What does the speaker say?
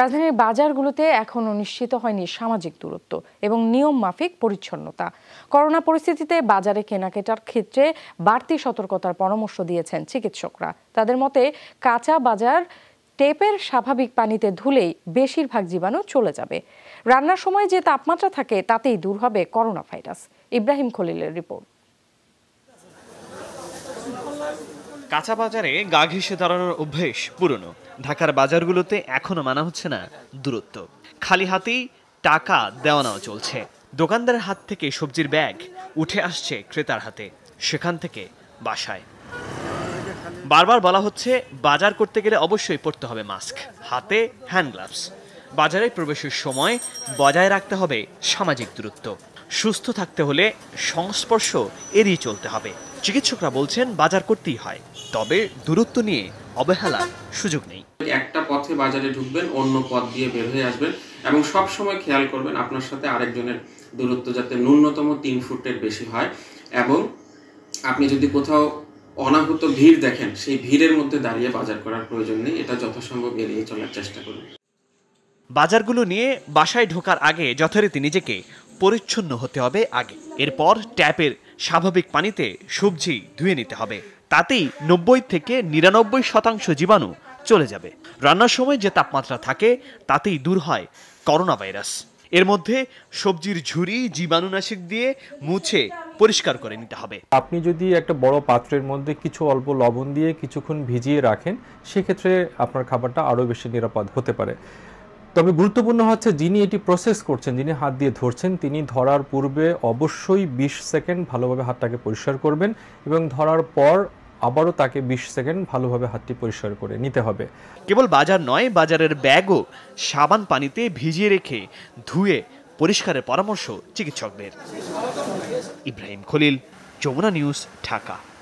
রাজধানীর বাজারগুলোতে এখনও নিশ্চিত হয়নি সামাজিক দূরত্ব এবং নিয়ম মাফিক পরিচ্ছন্নতা করোনা পরিস্থিতিতে বাজারে কেনাকেটার ক্ষেত্রে বাড়তি সতর্কতার পরামর্শ দিয়েছেন চিকিৎসকরা তাদের মতে কাঁচা বাজার টেপের স্বাভাবিক পানিতে ধুলেই বেশিরভাগ জীবাণু চলে যাবে রান্নার সময় যে তাপমাত্রা থাকে তাতেই দূর হবে করোনা ভাইরাস ইব্রাহিম খলিলের রিপোর্ট কাঁচা বাজারে গা ঘেঁষে দাঁড়ানোর অভ্যেস পুরনো ঢাকার বাজারগুলোতে এখনও মানা হচ্ছে না দূরত্ব খালি হাতেই টাকা দেওয়ানাও চলছে দোকানদারের হাত থেকে সবজির ব্যাগ উঠে আসছে ক্রেতার হাতে সেখান থেকে বাসায় বারবার বলা হচ্ছে বাজার করতে গেলে অবশ্যই পরতে হবে মাস্ক হাতে হ্যান্ড গ্লাভস বাজারে প্রবেশের সময় বজায় রাখতে হবে সামাজিক দূরত্ব সুস্থ থাকতে হলে সংস্পর্শ এড়িয়ে চলতে হবে চিকিৎসকরা বলছেন বাজার করতেই হয় তবে দূরত্ব নিয়ে অবহেলার সুযোগ নেই একটা পথে বাজারে ঢুকবেন অন্য পথ দিয়ে বের হয়ে আসবেন এবং সব সময় খেয়াল করবেন আপনার সাথে আরেকজনের দূরত্ব যাতে ন্যূনতম তিন ফুটের বেশি হয় এবং আপনি যদি কোথাও অনাহত ভিড় দেখেন সেই ভিড়ের মধ্যে দাঁড়িয়ে বাজার করার প্রয়োজন নেই এটা যথাসম্ভব এড়িয়ে চলার চেষ্টা করুন বাজারগুলো নিয়ে বাসায় ঢোকার আগে যথারীতি নিজেকে পরিচ্ছন্ন হতে হবে আগে এরপর ট্যাপের স্বাভাবিক পানিতে সবজি ধুয়ে নিতে হবে তাতেই নব্বই থেকে নিরানব্বই শতাংশ জীবাণু চলে যাবে রান্নার সময় যে তাপমাত্রা থাকে তাতেই দূর হয় করোনা ভাইরাস এর মধ্যে সবজির ঝুড়ি জীবাণুনাশক দিয়ে মুছে পরিষ্কার করে নিতে হবে আপনি যদি একটা বড় পাত্রের মধ্যে কিছু অল্প লবণ দিয়ে কিছুক্ষণ ভিজিয়ে রাখেন সেক্ষেত্রে আপনার খাবারটা আরও বেশি নিরাপদ হতে পারে তবে গুরুত্বপূর্ণ হচ্ছে যিনি এটি প্রসেস করছেন যিনি হাত দিয়ে ধরছেন তিনি ধরার পূর্বে অবশ্যই ২০ সেকেন্ড ভালোভাবে হাতটাকে পরিষ্কার করবেন এবং ধরার পর আবারও তাকে ২০ সেকেন্ড ভালোভাবে হাতটি পরিষ্কার করে নিতে হবে কেবল বাজার নয় বাজারের ব্যাগও সাবান পানিতে ভিজিয়ে রেখে ধুয়ে পরিষ্কারের পরামর্শ চিকিৎসকদের ইব্রাহিম খলিল যমুনা নিউজ ঢাকা